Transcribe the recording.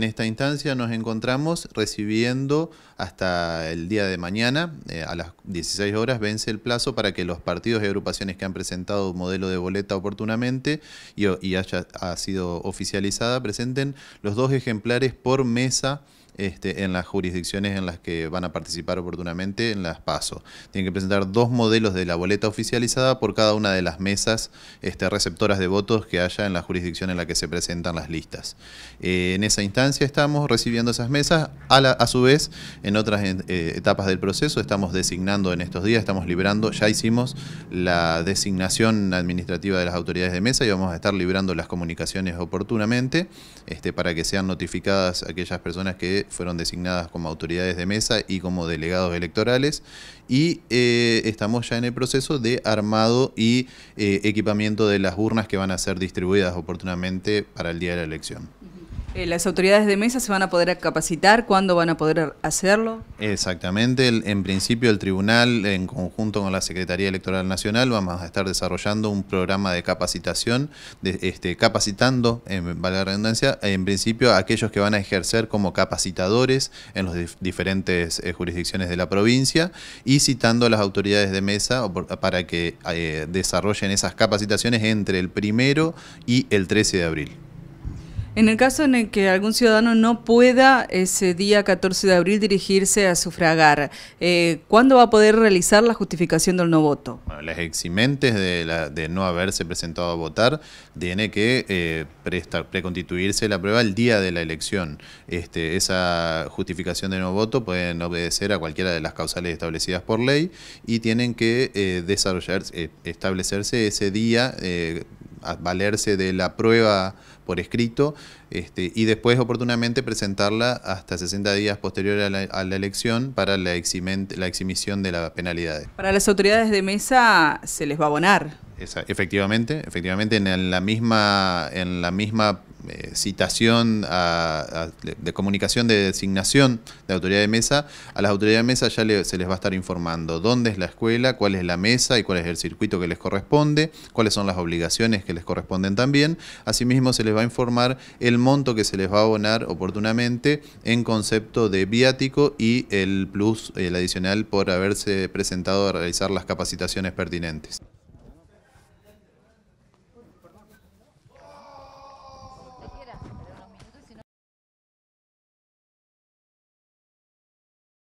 En esta instancia nos encontramos recibiendo hasta el día de mañana, eh, a las 16 horas, vence el plazo para que los partidos y agrupaciones que han presentado un modelo de boleta oportunamente y, haya ha sido oficializada presenten los dos ejemplares por mesa este, en las jurisdicciones en las que van a participar oportunamente en las PASO. Tienen que presentar dos modelos de la boleta oficializada por cada una de las mesas este, receptoras de votos que haya en la jurisdicción en la que se presentan las listas. Eh, en esa instancia estamos recibiendo esas mesas, a, a su vez en otras eh, etapas del proceso estamos designando en estos días, estamos librando, ya hicimos la designación administrativa de las autoridades de mesa y vamos a estar librando las comunicaciones oportunamente este, para que sean notificadas aquellas personas que fueron designadas como autoridades de mesa y como delegados electorales. Y eh, estamos ya en el proceso de armado y eh, equipamiento de las urnas que van a ser distribuidas oportunamente para el día de la elección. Eh, ¿Las autoridades de mesa se van a poder capacitar? ¿Cuándo van a poder hacerlo? Exactamente. en principio, el tribunal, en conjunto con la Secretaría Electoral Nacional, vamos a estar desarrollando un programa de capacitación, de, este, capacitando, en valga la redundancia, en principio a aquellos que van a ejercer como capacitadores en las diferentes eh, jurisdicciones de la provincia y citando a las autoridades de mesa para que eh, desarrollen esas capacitaciones entre el primero y el 13 de abril. En el caso en el que algún ciudadano no pueda ese día 14 de abril dirigirse a sufragar, eh, ¿cuándo va a poder realizar la justificación del no voto? las eximentes de, no haberse presentado a votar tiene que eh, preconstituirse la prueba el día de la elección. Este, esa justificación de no voto pueden obedecer a cualquiera de las causales establecidas por ley y tienen que eh, establecerse ese día valerse de la prueba por escrito este, y después oportunamente presentarla hasta 60 días posterior a la, elección para la, la eximición de las penalidades. Para las autoridades de mesa se les va a abonar. efectivamente, efectivamente en la misma, en la misma eh, citación de comunicación de designación de autoridad de mesa, a las autoridades de mesa ya se les va a estar informando dónde es la escuela, cuál es la mesa y cuál es el circuito que les corresponde, cuáles son las obligaciones que les corresponden también. Asimismo, se les va a informar el monto que se les va a abonar oportunamente en concepto de viático y el plus, el adicional por haberse presentado a realizar las capacitaciones pertinentes.